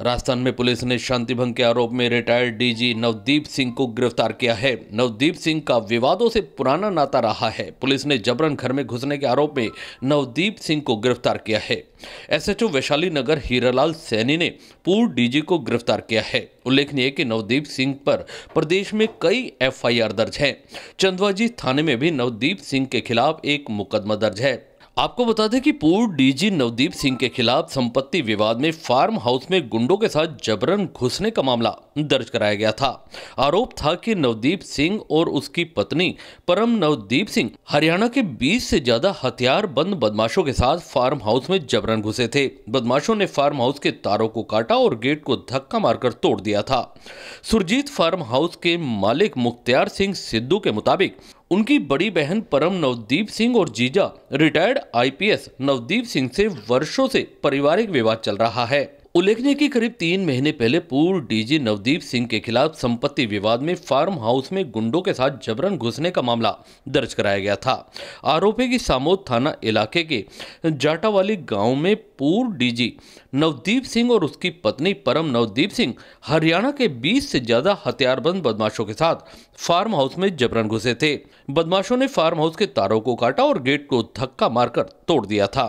राजस्थान में पुलिस ने शांति भंग के आरोप में रिटायर्ड डीजी नवदीप सिंह को गिरफ्तार किया है नवदीप सिंह का विवादों से पुराना नाता रहा है पुलिस ने जबरन घर में घुसने के आरोप में नवदीप सिंह को गिरफ्तार किया है एसएचओ वैशाली नगर हीरालाल सैनी ने पूर्व डीजी को गिरफ्तार किया है उल्लेखनीय कि नवदीप सिंह पर प्रदेश में कई एफ दर्ज है चंदवाजी थाने में भी नवदीप सिंह के खिलाफ एक मुकदमा दर्ज है आपको बता दें कि पूर्व डीजी नवदीप सिंह के खिलाफ संपत्ति विवाद में फार्म हाउस में गुंडों के साथ जबरन घुसने का मामला दर्ज कराया गया था आरोप था कि नवदीप सिंह और उसकी पत्नी परम नवदीप सिंह हरियाणा के 20 से ज्यादा हथियार बंद बदमाशों के साथ फार्म हाउस में जबरन घुसे थे बदमाशों ने फार्म हाउस के तारों को काटा और गेट को धक्का मारकर तोड़ दिया था सुरजीत फार्म हाउस के मालिक मुख्तियार सिंह सिद्धू के मुताबिक उनकी बड़ी बहन परम नवदीप सिंह और जीजा रिटायर्ड आईपीएस नवदीप सिंह से वर्षों से पारिवारिक विवाद चल रहा है उल्लेखनीय की करीब तीन महीने पहले पूर्व डीजी नवदीप सिंह के खिलाफ संपत्ति विवाद में फार्म हाउस में गुंडों के साथ जबरन घुसने का मामला दर्ज कराया गया था आरोप है सामोद थाना इलाके के जाटावाली गांव में पूर्व डीजी नवदीप सिंह और उसकी पत्नी परम नवदीप सिंह हरियाणा के 20 से ज्यादा हथियारबंद बदमाशों के साथ फार्म हाउस में जबरन घुसे थे बदमाशों ने फार्म हाउस के तारों को काटा और गेट को धक्का मारकर तोड़ दिया था